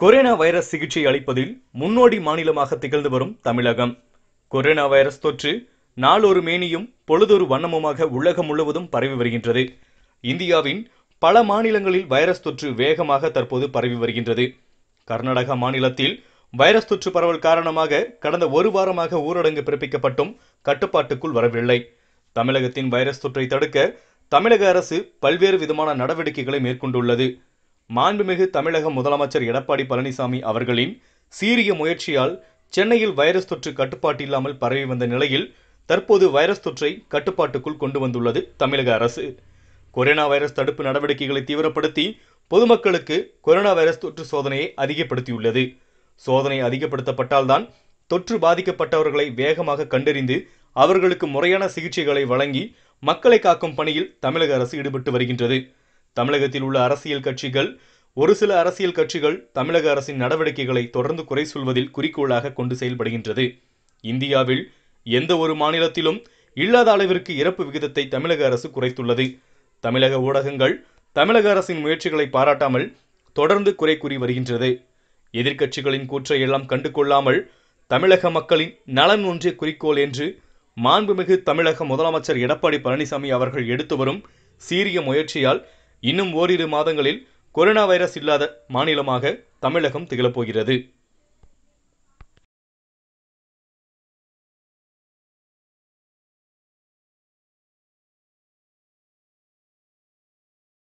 corona virus சிகிச்சை அளிப்பதில் முன்னோடி மாநிலமாக திகழ்ந்து வரும் தமிழகம் கொரோனா வைரஸ் தொற்று நாளொரு மேனியும் பொழுதொரு வண்ணமுமாக உலகம் முழுவதும் பரவி வருகின்றது இந்தியாவின் பல மாநிலங்களில் வைரஸ் தொற்று வேகமாக தற்போது பரவி வருகின்றது கர்நாடக மாநிலத்தில் வைரஸ் தொற்று பரவல் காரணமாக கடந்த ஒரு வாரமாக ஊரடங்கு பிறப்பிக்கப்பட்டும் கட்டுப்பாட்டுக்குள் வரவில்லை தமிழகத்தின் வைரஸ் தொற்றை தடுக்க தமிழக அரசு பல்வேறு விதமான நடவடிக்கைகளை மேற்கொண்டுள்ளது மாண்புமிகு தமிழக முதலமைச்சர் எடப்பாடி பழனிசாமி அவர்களின் சீரிய முயற்சியால் சென்னையில் வைரஸ் தொற்று கட்டுப்பாட்டில்லாமல் பரவி வந்த நிலையில் தற்போது வைரஸ் தொற்றை கட்டுப்பாட்டுக்குள் கொண்டு வந்துள்ளது தமிழக அரசு கொரோனா வைரஸ் தடுப்பு நடவடிக்கைகளை தீவிரப்படுத்தி பொதுமக்களுக்கு கொரோனா வைரஸ் தொற்று சோதனையை அதிகப்படுத்தியுள்ளது சோதனை அதிகப்படுத்தப்பட்டால்தான் தொற்று பாதிக்கப்பட்டவர்களை வேகமாக கண்டறிந்து அவர்களுக்கு முறையான சிகிச்சைகளை வழங்கி மக்களை காக்கும் பணியில் தமிழக அரசு ஈடுபட்டு வருகின்றது தமிழகத்தில் உள்ள அரசியல் கட்சிகள் ஒரு சில அரசியல் கட்சிகள் தமிழக அரசின் நடவடிக்கைகளை தொடர்ந்து குறை சொல்வதில் குறிக்கோளாக கொண்டு செயல்படுகின்றது இந்தியாவில் எந்த ஒரு மாநிலத்திலும் இல்லாத அளவிற்கு இறப்பு விகிதத்தை தமிழக அரசு குறைத்துள்ளது தமிழக ஊடகங்கள் தமிழக அரசின் முயற்சிகளை பாராட்டாமல் தொடர்ந்து குறை கூறி வருகின்றது எதிர்க்கட்சிகளின் கூற்றை எல்லாம் கண்டு கொள்ளாமல் தமிழக மக்களின் நலன் ஒன்றே குறிக்கோள் என்று மாண்புமிகு தமிழக முதலமைச்சர் எடப்பாடி பழனிசாமி அவர்கள் எடுத்து வரும் சீரிய முயற்சியால் இன்னும் ஓரிரு மாதங்களில் கொரோனா வைரஸ் இல்லாத மாநிலமாக தமிழகம் திகழப்போகிறது